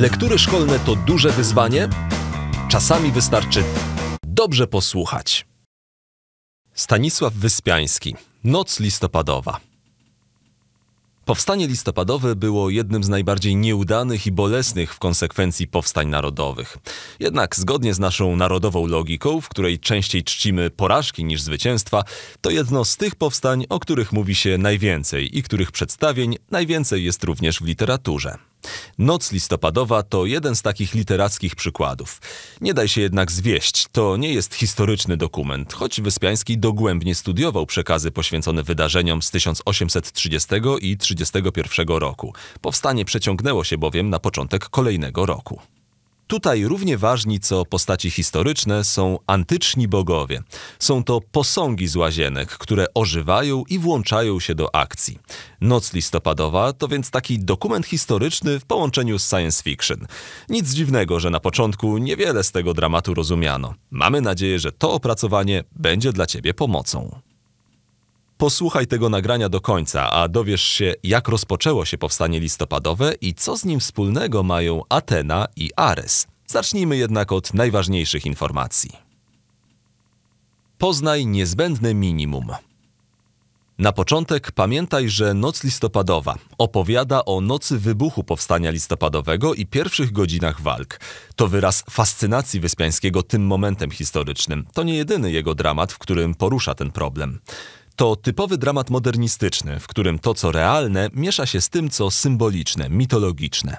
Lektury szkolne to duże wyzwanie? Czasami wystarczy dobrze posłuchać. Stanisław Wyspiański. Noc listopadowa. Powstanie listopadowe było jednym z najbardziej nieudanych i bolesnych w konsekwencji powstań narodowych. Jednak zgodnie z naszą narodową logiką, w której częściej czcimy porażki niż zwycięstwa, to jedno z tych powstań, o których mówi się najwięcej i których przedstawień najwięcej jest również w literaturze. Noc listopadowa to jeden z takich literackich przykładów. Nie daj się jednak zwieść, to nie jest historyczny dokument, choć Wyspiański dogłębnie studiował przekazy poświęcone wydarzeniom z 1830 i 1831 roku. Powstanie przeciągnęło się bowiem na początek kolejnego roku. Tutaj równie ważni co postaci historyczne są antyczni bogowie. Są to posągi z łazienek, które ożywają i włączają się do akcji. Noc listopadowa to więc taki dokument historyczny w połączeniu z science fiction. Nic dziwnego, że na początku niewiele z tego dramatu rozumiano. Mamy nadzieję, że to opracowanie będzie dla Ciebie pomocą. Posłuchaj tego nagrania do końca, a dowiesz się, jak rozpoczęło się powstanie listopadowe i co z nim wspólnego mają Atena i Ares. Zacznijmy jednak od najważniejszych informacji. Poznaj niezbędne minimum. Na początek pamiętaj, że Noc Listopadowa opowiada o nocy wybuchu powstania listopadowego i pierwszych godzinach walk. To wyraz fascynacji Wyspiańskiego tym momentem historycznym. To nie jedyny jego dramat, w którym porusza ten problem. To typowy dramat modernistyczny, w którym to, co realne, miesza się z tym, co symboliczne, mitologiczne.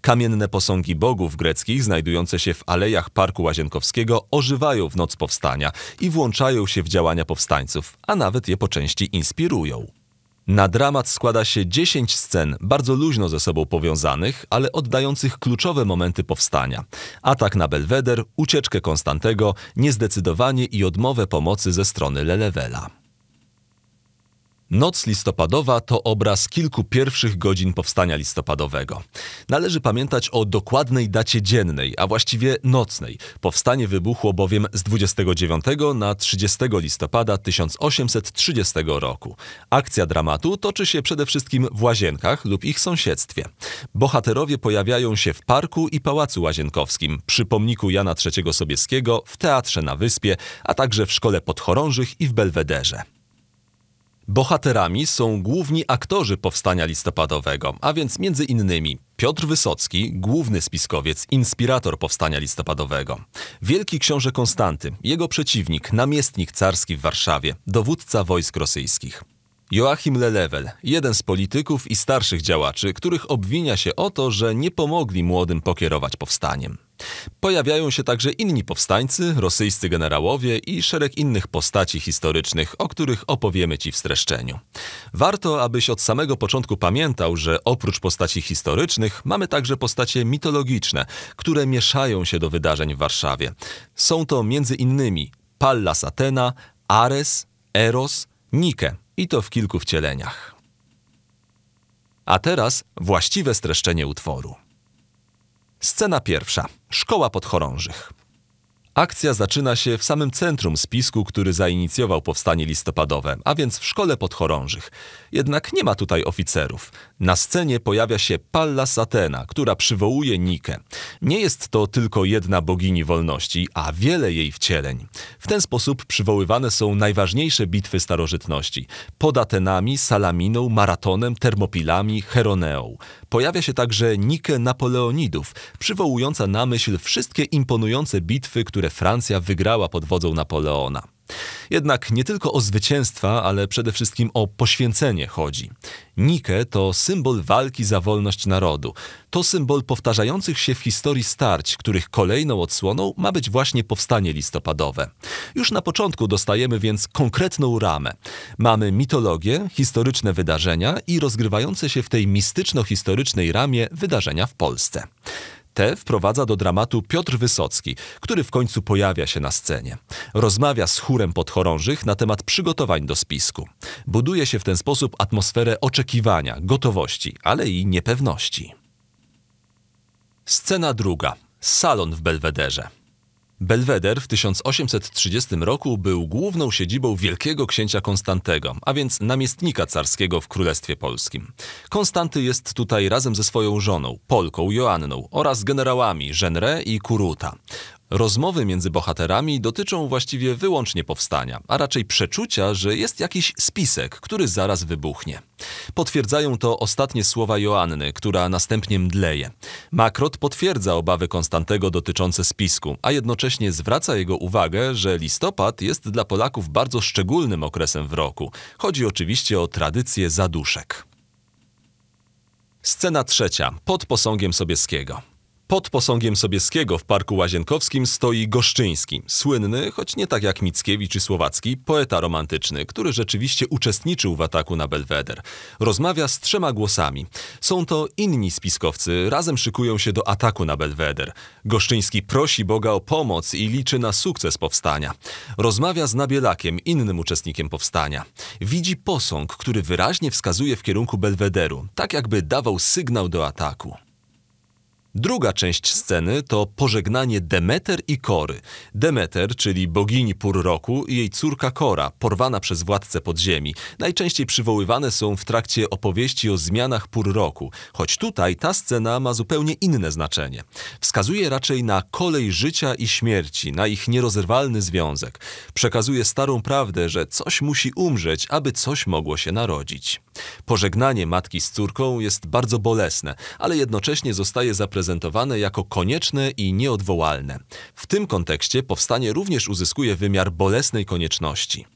Kamienne posągi bogów greckich, znajdujące się w alejach Parku Łazienkowskiego, ożywają w noc powstania i włączają się w działania powstańców, a nawet je po części inspirują. Na dramat składa się 10 scen, bardzo luźno ze sobą powiązanych, ale oddających kluczowe momenty powstania. Atak na Belweder, ucieczkę Konstantego, niezdecydowanie i odmowę pomocy ze strony Lelewela. Noc listopadowa to obraz kilku pierwszych godzin powstania listopadowego. Należy pamiętać o dokładnej dacie dziennej, a właściwie nocnej. Powstanie wybuchło bowiem z 29 na 30 listopada 1830 roku. Akcja dramatu toczy się przede wszystkim w Łazienkach lub ich sąsiedztwie. Bohaterowie pojawiają się w parku i Pałacu Łazienkowskim, przy pomniku Jana III Sobieskiego, w Teatrze na Wyspie, a także w Szkole Podchorążych i w Belwederze. Bohaterami są główni aktorzy powstania listopadowego, a więc między innymi Piotr Wysocki, główny spiskowiec, inspirator powstania listopadowego, wielki książę Konstanty, jego przeciwnik, namiestnik carski w Warszawie, dowódca wojsk rosyjskich, Joachim Lelewel, jeden z polityków i starszych działaczy, których obwinia się o to, że nie pomogli młodym pokierować powstaniem. Pojawiają się także inni powstańcy, rosyjscy generałowie i szereg innych postaci historycznych, o których opowiemy Ci w streszczeniu. Warto, abyś od samego początku pamiętał, że oprócz postaci historycznych mamy także postacie mitologiczne, które mieszają się do wydarzeń w Warszawie. Są to między innymi Pallas Atena, Ares, Eros, Nike, i to w kilku wcieleniach. A teraz właściwe streszczenie utworu. Scena pierwsza. Szkoła podchorążych. Akcja zaczyna się w samym centrum spisku, który zainicjował powstanie listopadowe, a więc w szkole podchorążych. Jednak nie ma tutaj oficerów. Na scenie pojawia się Pallas Athena, która przywołuje Nikę. Nie jest to tylko jedna bogini wolności, a wiele jej wcieleń. W ten sposób przywoływane są najważniejsze bitwy starożytności. Pod Atenami, Salaminą, Maratonem, Termopilami, Heroneą. Pojawia się także Nikę Napoleonidów, przywołująca na myśl wszystkie imponujące bitwy, które które Francja wygrała pod wodzą Napoleona. Jednak nie tylko o zwycięstwa, ale przede wszystkim o poświęcenie chodzi. Nike to symbol walki za wolność narodu. To symbol powtarzających się w historii starć, których kolejną odsłoną ma być właśnie powstanie listopadowe. Już na początku dostajemy więc konkretną ramę. Mamy mitologię, historyczne wydarzenia i rozgrywające się w tej mistyczno-historycznej ramie wydarzenia w Polsce. Te wprowadza do dramatu Piotr Wysocki, który w końcu pojawia się na scenie. Rozmawia z chórem podchorążych na temat przygotowań do spisku. Buduje się w ten sposób atmosferę oczekiwania, gotowości, ale i niepewności. Scena druga. Salon w Belwederze. Belweder w 1830 roku był główną siedzibą wielkiego księcia Konstantego, a więc namiestnika carskiego w Królestwie Polskim. Konstanty jest tutaj razem ze swoją żoną, Polką Joanną oraz generałami Żenre i Kuruta. Rozmowy między bohaterami dotyczą właściwie wyłącznie powstania, a raczej przeczucia, że jest jakiś spisek, który zaraz wybuchnie. Potwierdzają to ostatnie słowa Joanny, która następnie mdleje. Makrot potwierdza obawy Konstantego dotyczące spisku, a jednocześnie zwraca jego uwagę, że listopad jest dla Polaków bardzo szczególnym okresem w roku. Chodzi oczywiście o tradycję zaduszek. Scena trzecia. Pod posągiem Sobieskiego. Pod posągiem Sobieskiego w Parku Łazienkowskim stoi Goszczyński, słynny, choć nie tak jak Mickiewicz czy Słowacki, poeta romantyczny, który rzeczywiście uczestniczył w ataku na Belweder. Rozmawia z trzema głosami. Są to inni spiskowcy, razem szykują się do ataku na Belweder. Goszczyński prosi Boga o pomoc i liczy na sukces powstania. Rozmawia z Nabielakiem, innym uczestnikiem powstania. Widzi posąg, który wyraźnie wskazuje w kierunku Belwederu, tak jakby dawał sygnał do ataku. Druga część sceny to pożegnanie Demeter i Kory. Demeter, czyli bogini pór roku i jej córka Kora, porwana przez władcę podziemi. Najczęściej przywoływane są w trakcie opowieści o zmianach pór roku, choć tutaj ta scena ma zupełnie inne znaczenie. Wskazuje raczej na kolej życia i śmierci, na ich nierozerwalny związek. Przekazuje starą prawdę, że coś musi umrzeć, aby coś mogło się narodzić. Pożegnanie matki z córką jest bardzo bolesne, ale jednocześnie zostaje zaprezentowane jako konieczne i nieodwołalne. W tym kontekście powstanie również uzyskuje wymiar bolesnej konieczności.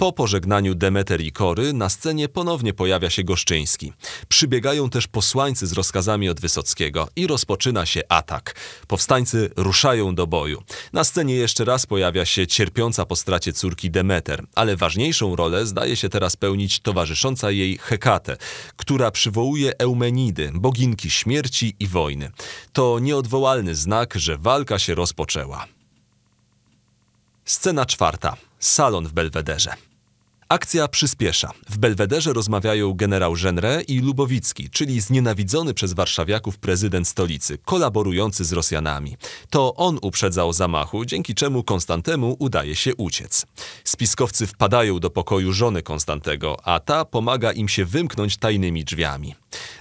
Po pożegnaniu Demeter i Kory na scenie ponownie pojawia się Goszczyński. Przybiegają też posłańcy z rozkazami od Wysockiego i rozpoczyna się atak. Powstańcy ruszają do boju. Na scenie jeszcze raz pojawia się cierpiąca po stracie córki Demeter, ale ważniejszą rolę zdaje się teraz pełnić towarzysząca jej Hekate, która przywołuje Eumenidy, boginki śmierci i wojny. To nieodwołalny znak, że walka się rozpoczęła. Scena czwarta. Salon w Belwederze. Akcja przyspiesza. W Belwederze rozmawiają generał Genre i Lubowicki, czyli znienawidzony przez warszawiaków prezydent stolicy, kolaborujący z Rosjanami. To on uprzedza o zamachu, dzięki czemu Konstantemu udaje się uciec. Spiskowcy wpadają do pokoju żony Konstantego, a ta pomaga im się wymknąć tajnymi drzwiami.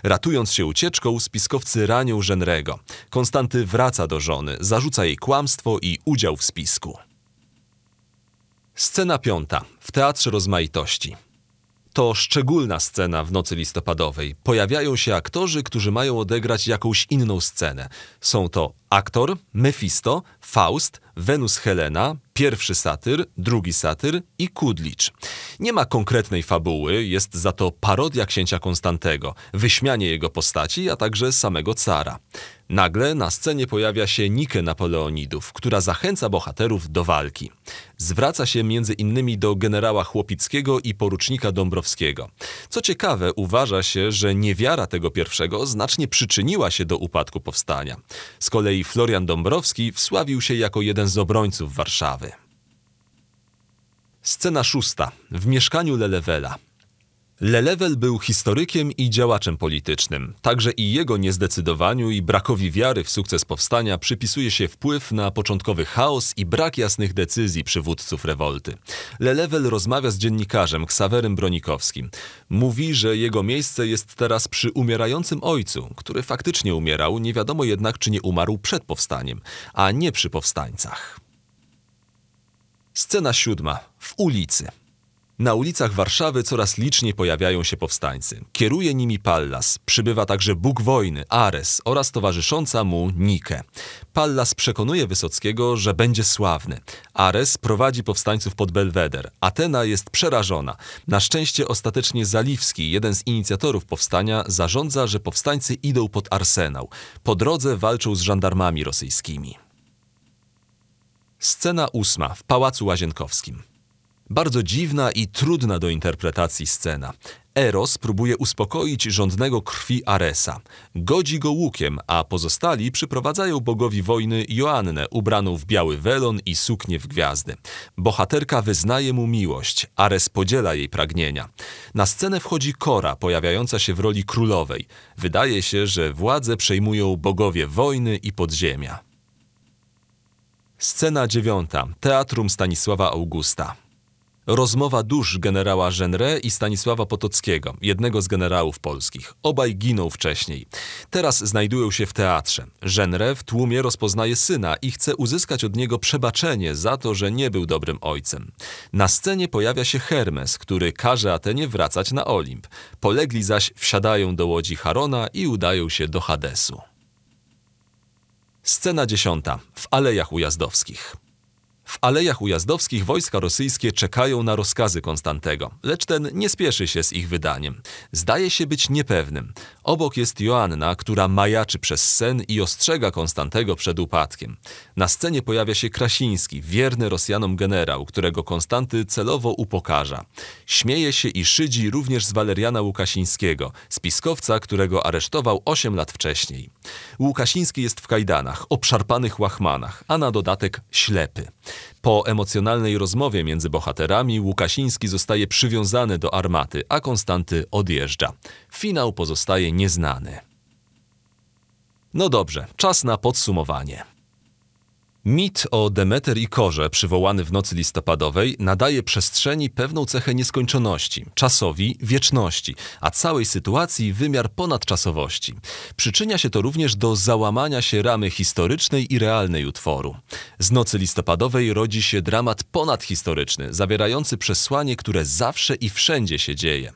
Ratując się ucieczką, spiskowcy ranią Genrego. Konstanty wraca do żony, zarzuca jej kłamstwo i udział w spisku. Scena piąta w Teatrze Rozmaitości. To szczególna scena w nocy listopadowej. Pojawiają się aktorzy, którzy mają odegrać jakąś inną scenę. Są to aktor, Mefisto, Faust, Wenus Helena, pierwszy satyr, drugi satyr i Kudlicz. Nie ma konkretnej fabuły, jest za to parodia księcia Konstantego, wyśmianie jego postaci, a także samego cara. Nagle na scenie pojawia się Nike Napoleonidów, która zachęca bohaterów do walki. Zwraca się między innymi do generała Chłopickiego i porucznika Dąbrowskiego. Co ciekawe, uważa się, że niewiara tego pierwszego znacznie przyczyniła się do upadku powstania. Z kolei kolei Florian Dąbrowski wsławił się jako jeden z obrońców Warszawy. Scena szósta. W mieszkaniu Lelewela. Lelewel był historykiem i działaczem politycznym. Także i jego niezdecydowaniu i brakowi wiary w sukces powstania przypisuje się wpływ na początkowy chaos i brak jasnych decyzji przywódców rewolty. Lelewel rozmawia z dziennikarzem Ksawerem Bronikowskim. Mówi, że jego miejsce jest teraz przy umierającym ojcu, który faktycznie umierał, nie wiadomo jednak czy nie umarł przed powstaniem, a nie przy powstańcach. Scena siódma. W ulicy. Na ulicach Warszawy coraz liczniej pojawiają się powstańcy. Kieruje nimi Pallas, przybywa także Bóg wojny, Ares oraz towarzysząca mu Nike. Pallas przekonuje Wysockiego, że będzie sławny. Ares prowadzi powstańców pod Belweder. Atena jest przerażona. Na szczęście ostatecznie Zaliwski, jeden z inicjatorów powstania, zarządza, że powstańcy idą pod arsenał. Po drodze walczą z żandarmami rosyjskimi. Scena ósma w Pałacu Łazienkowskim. Bardzo dziwna i trudna do interpretacji scena. Eros próbuje uspokoić rządnego krwi Aresa. Godzi go łukiem, a pozostali przyprowadzają bogowi wojny Joannę, ubraną w biały welon i suknię w gwiazdy. Bohaterka wyznaje mu miłość, Ares podziela jej pragnienia. Na scenę wchodzi Kora, pojawiająca się w roli królowej. Wydaje się, że władzę przejmują bogowie wojny i podziemia. Scena dziewiąta. Teatrum Stanisława Augusta. Rozmowa dusz generała Genre i Stanisława Potockiego, jednego z generałów polskich. Obaj ginął wcześniej. Teraz znajdują się w teatrze. Genre w tłumie rozpoznaje syna i chce uzyskać od niego przebaczenie za to, że nie był dobrym ojcem. Na scenie pojawia się Hermes, który każe Atenie wracać na Olimp. Polegli zaś wsiadają do łodzi Harona i udają się do Hadesu. Scena dziesiąta w Alejach Ujazdowskich. W alejach ujazdowskich wojska rosyjskie czekają na rozkazy Konstantego, lecz ten nie spieszy się z ich wydaniem. Zdaje się być niepewnym. Obok jest Joanna, która majaczy przez sen i ostrzega Konstantego przed upadkiem. Na scenie pojawia się Krasiński, wierny Rosjanom generał, którego Konstanty celowo upokarza. Śmieje się i szydzi również z Waleriana Łukasińskiego, spiskowca, którego aresztował 8 lat wcześniej. Łukasiński jest w kajdanach, obszarpanych łachmanach, a na dodatek ślepy. Po emocjonalnej rozmowie między bohaterami Łukasiński zostaje przywiązany do armaty, a Konstanty odjeżdża. Finał pozostaje nieznany. No dobrze, czas na podsumowanie. Mit o Demeter i Korze, przywołany w nocy listopadowej, nadaje przestrzeni pewną cechę nieskończoności, czasowi wieczności, a całej sytuacji wymiar ponadczasowości. Przyczynia się to również do załamania się ramy historycznej i realnej utworu. Z nocy listopadowej rodzi się dramat ponadhistoryczny, zawierający przesłanie, które zawsze i wszędzie się dzieje.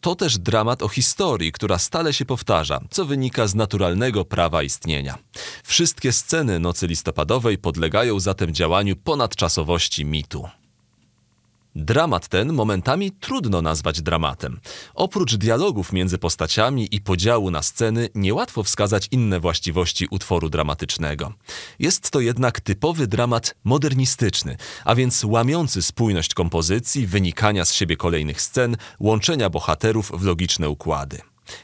To też dramat o historii, która stale się powtarza, co wynika z naturalnego prawa istnienia. Wszystkie sceny nocy listopadowej podlegają zatem działaniu ponadczasowości mitu. Dramat ten momentami trudno nazwać dramatem. Oprócz dialogów między postaciami i podziału na sceny, niełatwo wskazać inne właściwości utworu dramatycznego. Jest to jednak typowy dramat modernistyczny, a więc łamiący spójność kompozycji, wynikania z siebie kolejnych scen, łączenia bohaterów w logiczne układy.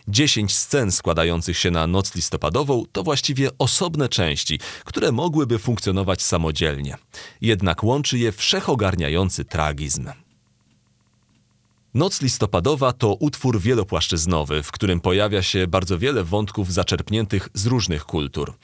Dziesięć scen składających się na noc listopadową to właściwie osobne części, które mogłyby funkcjonować samodzielnie. Jednak łączy je wszechogarniający tragizm. Noc listopadowa to utwór wielopłaszczyznowy, w którym pojawia się bardzo wiele wątków zaczerpniętych z różnych kultur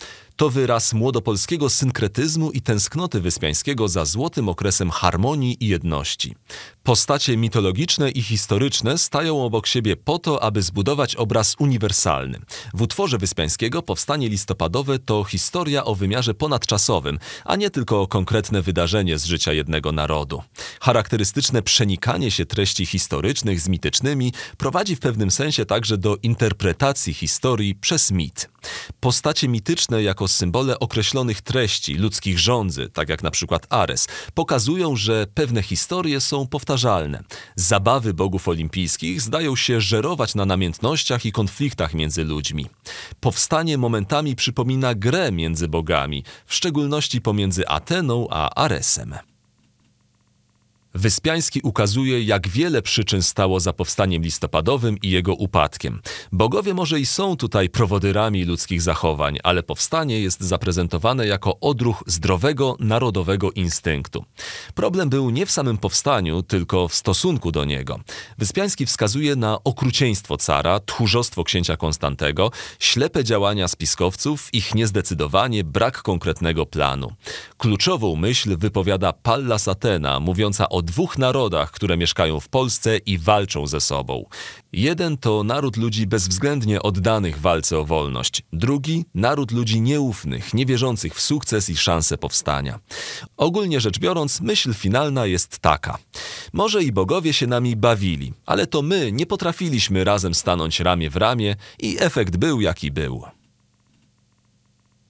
to wyraz młodopolskiego synkretyzmu i tęsknoty wyspiańskiego za złotym okresem harmonii i jedności. Postacie mitologiczne i historyczne stają obok siebie po to, aby zbudować obraz uniwersalny. W utworze Wyspiańskiego powstanie listopadowe to historia o wymiarze ponadczasowym, a nie tylko konkretne wydarzenie z życia jednego narodu. Charakterystyczne przenikanie się treści historycznych z mitycznymi prowadzi w pewnym sensie także do interpretacji historii przez mit. Postacie mityczne jako symbole określonych treści, ludzkich rządzy, tak jak na przykład Ares, pokazują, że pewne historie są powtarzalne. Zabawy bogów olimpijskich zdają się żerować na namiętnościach i konfliktach między ludźmi. Powstanie momentami przypomina grę między bogami, w szczególności pomiędzy Ateną a Aresem. Wyspiański ukazuje, jak wiele przyczyn stało za powstaniem listopadowym i jego upadkiem. Bogowie może i są tutaj prowodyrami ludzkich zachowań, ale powstanie jest zaprezentowane jako odruch zdrowego, narodowego instynktu. Problem był nie w samym powstaniu, tylko w stosunku do niego. Wyspiański wskazuje na okrucieństwo cara, tchórzostwo księcia Konstantego, ślepe działania spiskowców, ich niezdecydowanie, brak konkretnego planu. Kluczową myśl wypowiada Pallas Athena, mówiąca o dwóch narodach, które mieszkają w Polsce i walczą ze sobą. Jeden to naród ludzi bezwzględnie oddanych walce o wolność, drugi naród ludzi nieufnych, niewierzących w sukces i szanse powstania. Ogólnie rzecz biorąc, myśl finalna jest taka. Może i bogowie się nami bawili, ale to my nie potrafiliśmy razem stanąć ramię w ramię i efekt był jaki był.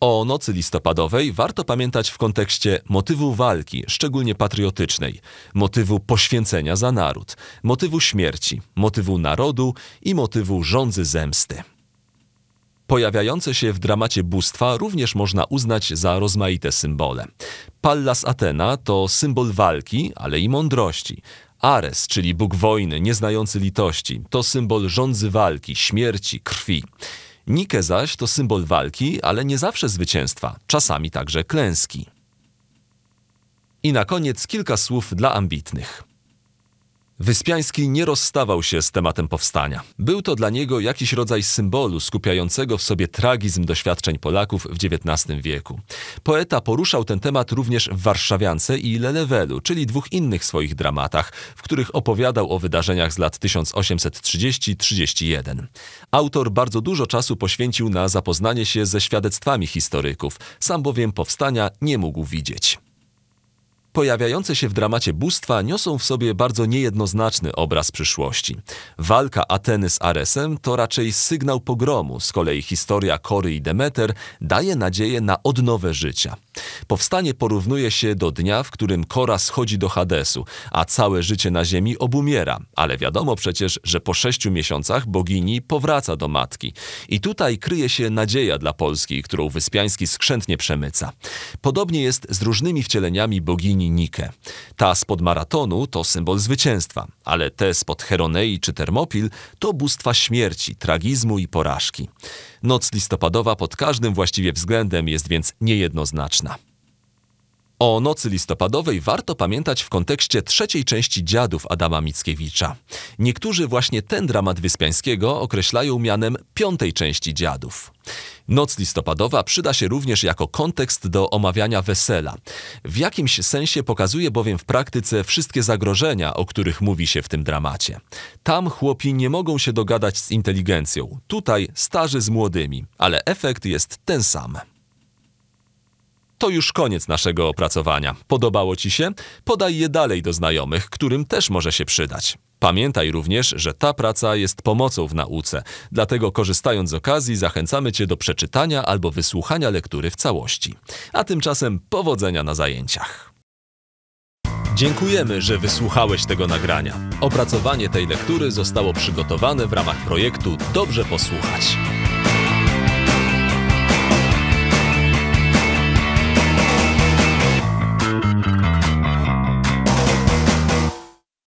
O nocy listopadowej warto pamiętać w kontekście motywu walki, szczególnie patriotycznej, motywu poświęcenia za naród, motywu śmierci, motywu narodu i motywu rządzy zemsty. Pojawiające się w dramacie bóstwa również można uznać za rozmaite symbole. Pallas Athena to symbol walki, ale i mądrości. Ares, czyli bóg wojny, nieznający litości, to symbol rządzy walki, śmierci, krwi. Nike zaś to symbol walki, ale nie zawsze zwycięstwa, czasami także klęski. I na koniec kilka słów dla ambitnych. Wyspiański nie rozstawał się z tematem powstania. Był to dla niego jakiś rodzaj symbolu skupiającego w sobie tragizm doświadczeń Polaków w XIX wieku. Poeta poruszał ten temat również w Warszawiance i Lelewelu, czyli dwóch innych swoich dramatach, w których opowiadał o wydarzeniach z lat 1830-31. Autor bardzo dużo czasu poświęcił na zapoznanie się ze świadectwami historyków, sam bowiem powstania nie mógł widzieć pojawiające się w dramacie bóstwa niosą w sobie bardzo niejednoznaczny obraz przyszłości. Walka Ateny z Aresem to raczej sygnał pogromu, z kolei historia Kory i Demeter daje nadzieję na odnowę życia. Powstanie porównuje się do dnia, w którym Kora schodzi do Hadesu, a całe życie na ziemi obumiera, ale wiadomo przecież, że po sześciu miesiącach bogini powraca do matki. I tutaj kryje się nadzieja dla Polski, którą Wyspiański skrzętnie przemyca. Podobnie jest z różnymi wcieleniami bogini czyni Nike. Ta spod maratonu to symbol zwycięstwa, ale te spod Heronei czy Termopil to bóstwa śmierci, tragizmu i porażki. Noc listopadowa pod każdym właściwie względem jest więc niejednoznaczna. O nocy listopadowej warto pamiętać w kontekście trzeciej części Dziadów Adama Mickiewicza. Niektórzy właśnie ten dramat Wyspiańskiego określają mianem piątej części Dziadów. Noc listopadowa przyda się również jako kontekst do omawiania wesela. W jakimś sensie pokazuje bowiem w praktyce wszystkie zagrożenia, o których mówi się w tym dramacie. Tam chłopi nie mogą się dogadać z inteligencją, tutaj starzy z młodymi, ale efekt jest ten sam. To już koniec naszego opracowania. Podobało Ci się? Podaj je dalej do znajomych, którym też może się przydać. Pamiętaj również, że ta praca jest pomocą w nauce, dlatego korzystając z okazji zachęcamy Cię do przeczytania albo wysłuchania lektury w całości. A tymczasem powodzenia na zajęciach. Dziękujemy, że wysłuchałeś tego nagrania. Opracowanie tej lektury zostało przygotowane w ramach projektu Dobrze Posłuchać.